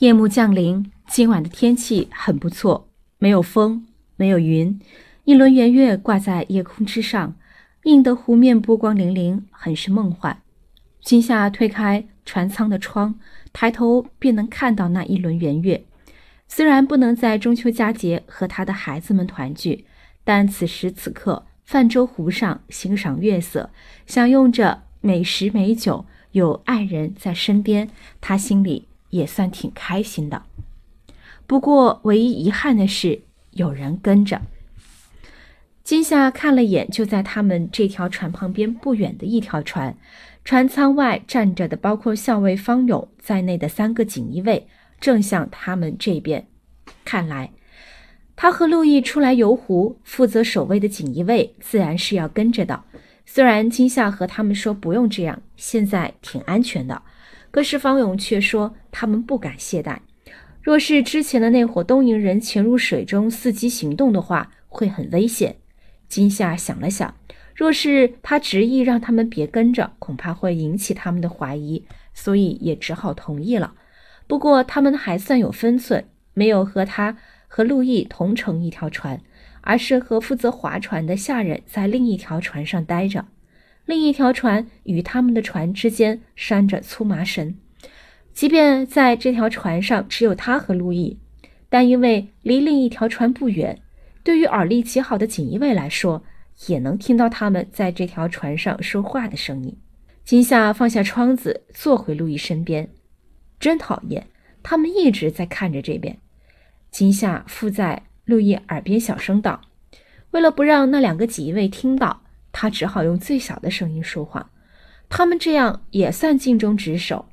夜幕降临，今晚的天气很不错，没有风，没有云，一轮圆月挂在夜空之上，映得湖面波光粼粼，很是梦幻。今夏推开船舱的窗，抬头便能看到那一轮圆月。虽然不能在中秋佳节和他的孩子们团聚，但此时此刻泛舟湖上，欣赏月色，享用着美食美酒，有爱人在身边，他心里。也算挺开心的，不过唯一遗憾的是有人跟着。金夏看了眼，就在他们这条船旁边不远的一条船，船舱外站着的，包括校尉方勇在内的三个锦衣卫，正向他们这边。看来他和陆毅出来游湖，负责守卫的锦衣卫自然是要跟着的。虽然金夏和他们说不用这样，现在挺安全的。可是方勇却说：“他们不敢懈怠。若是之前的那伙东瀛人潜入水中伺机行动的话，会很危险。”金夏想了想，若是他执意让他们别跟着，恐怕会引起他们的怀疑，所以也只好同意了。不过他们还算有分寸，没有和他和陆毅同乘一条船，而是和负责划船的下人在另一条船上待着。另一条船与他们的船之间拴着粗麻绳，即便在这条船上只有他和路易，但因为离另一条船不远，对于耳力极好的锦衣卫来说，也能听到他们在这条船上说话的声音。金夏放下窗子，坐回路易身边，真讨厌，他们一直在看着这边。金夏附在路易耳边小声道：“为了不让那两个锦衣卫听到。”他只好用最小的声音说话，他们这样也算尽忠职守，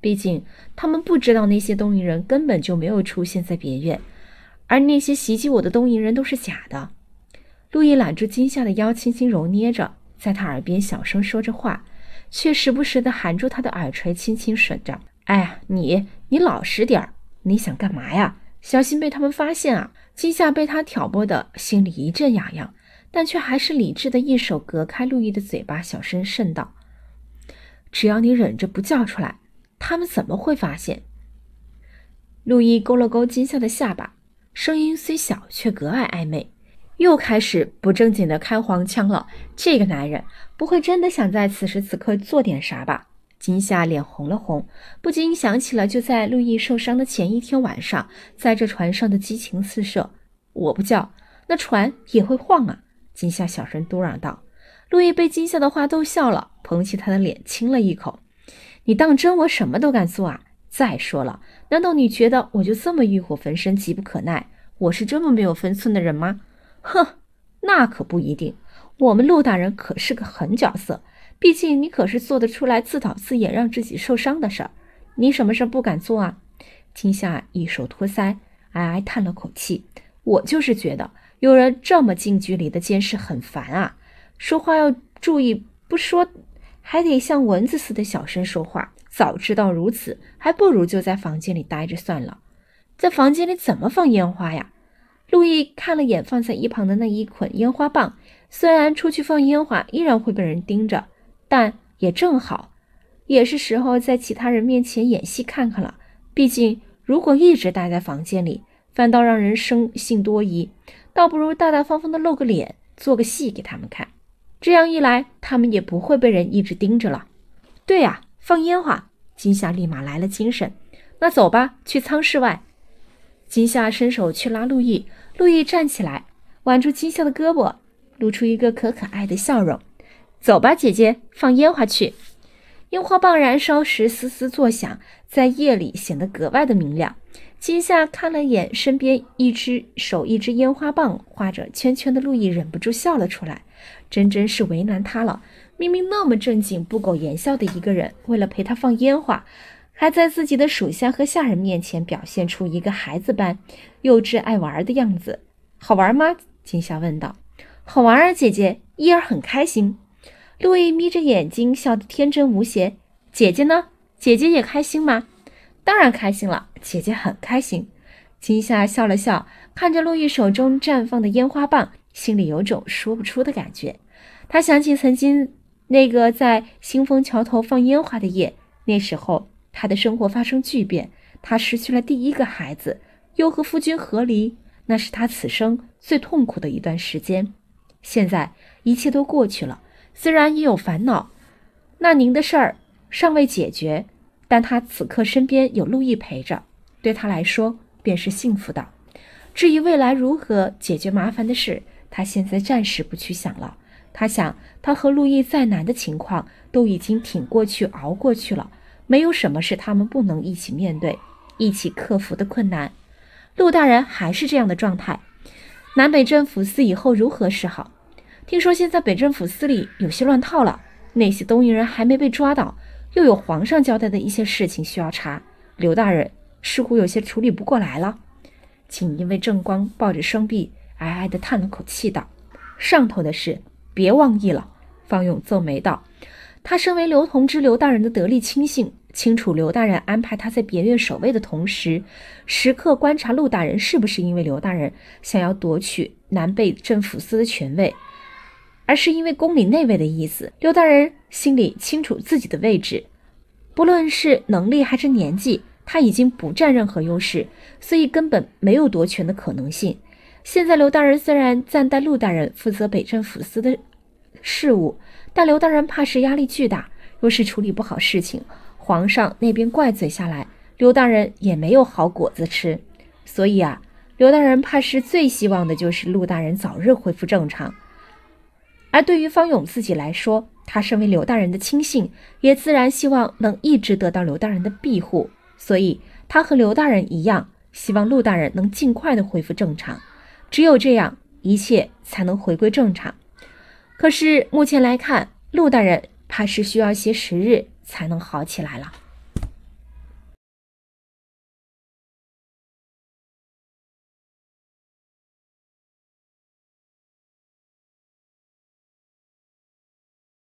毕竟他们不知道那些东瀛人根本就没有出现在别院，而那些袭击我的东瀛人都是假的。陆毅揽住金夏的腰，轻轻揉捏着，在他耳边小声说着话，却时不时地含住他的耳垂，轻轻吮着。哎呀，你你老实点儿，你想干嘛呀？小心被他们发现啊！金夏被他挑拨的心里一阵痒痒。但却还是理智的一手隔开路易的嘴巴，小声渗道：“只要你忍着不叫出来，他们怎么会发现？”路易勾了勾金夏的下巴，声音虽小，却格外暧昧，又开始不正经的开黄腔了。这个男人不会真的想在此时此刻做点啥吧？金夏脸红了红，不禁想起了就在路易受伤的前一天晚上，在这船上的激情四射。我不叫，那船也会晃啊。金夏小声嘟嚷道：“陆毅被金夏的话逗笑了，捧起他的脸亲了一口。你当真，我什么都敢做啊！再说了，难道你觉得我就这么欲火焚身、急不可耐？我是这么没有分寸的人吗？哼，那可不一定。我们陆大人可是个狠角色，毕竟你可是做得出来自导自演让自己受伤的事儿。你什么事儿不敢做啊？”金夏一手托腮，哀哀叹了口气：“我就是觉得……”有人这么近距离的监视很烦啊！说话要注意不说，还得像蚊子似的小声说话。早知道如此，还不如就在房间里待着算了。在房间里怎么放烟花呀？路易看了眼放在一旁的那一捆烟花棒，虽然出去放烟花依然会被人盯着，但也正好，也是时候在其他人面前演戏看看了。毕竟，如果一直待在房间里，反倒让人生性多疑，倒不如大大方方的露个脸，做个戏给他们看。这样一来，他们也不会被人一直盯着了。对呀，放烟花！金夏立马来了精神。那走吧，去舱室外。金夏伸手去拉陆毅，陆毅站起来，挽住金夏的胳膊，露出一个可可爱的笑容。走吧，姐姐，放烟花去。烟花棒燃烧时嘶嘶作响，在夜里显得格外的明亮。金夏看了眼身边一只手一支烟花棒画着圈圈的路易，忍不住笑了出来。真真是为难他了。明明那么正经不苟言笑的一个人，为了陪他放烟花，还在自己的属下和下人面前表现出一个孩子般幼稚爱玩的样子。好玩吗？金夏问道。好玩啊，姐姐。伊儿很开心。路易眯着眼睛笑得天真无邪。姐姐呢？姐姐也开心吗？当然开心了，姐姐很开心。金夏笑了笑，看着陆毅手中绽放的烟花棒，心里有种说不出的感觉。她想起曾经那个在新丰桥头放烟花的夜，那时候她的生活发生巨变，她失去了第一个孩子，又和夫君和离，那是她此生最痛苦的一段时间。现在一切都过去了，虽然也有烦恼，那您的事儿尚未解决。但他此刻身边有路易陪着，对他来说便是幸福的。至于未来如何解决麻烦的事，他现在暂时不去想了。他想，他和路易再难的情况都已经挺过去、熬过去了，没有什么是他们不能一起面对、一起克服的困难。陆大人还是这样的状态，南北镇抚司以后如何是好？听说现在北镇抚司里有些乱套了，那些东瀛人还没被抓到。又有皇上交代的一些事情需要查，刘大人似乎有些处理不过来了。锦衣卫正光抱着双臂，唉唉地叹了口气道：“上头的事，别妄议了。”方勇皱眉道：“他身为刘同知、刘大人的得力亲信，清楚刘大人安排他在别院守卫的同时，时刻观察陆大人是不是因为刘大人想要夺取南北政府司的权位。”而是因为宫里内卫的意思，刘大人心里清楚自己的位置，不论是能力还是年纪，他已经不占任何优势，所以根本没有夺权的可能性。现在刘大人虽然暂代陆大人负责北镇抚司的事务，但刘大人怕是压力巨大，若是处理不好事情，皇上那边怪罪下来，刘大人也没有好果子吃。所以啊，刘大人怕是最希望的就是陆大人早日恢复正常。而对于方勇自己来说，他身为刘大人的亲信，也自然希望能一直得到刘大人的庇护，所以他和刘大人一样，希望陆大人能尽快的恢复正常，只有这样，一切才能回归正常。可是目前来看，陆大人怕是需要些时日才能好起来了。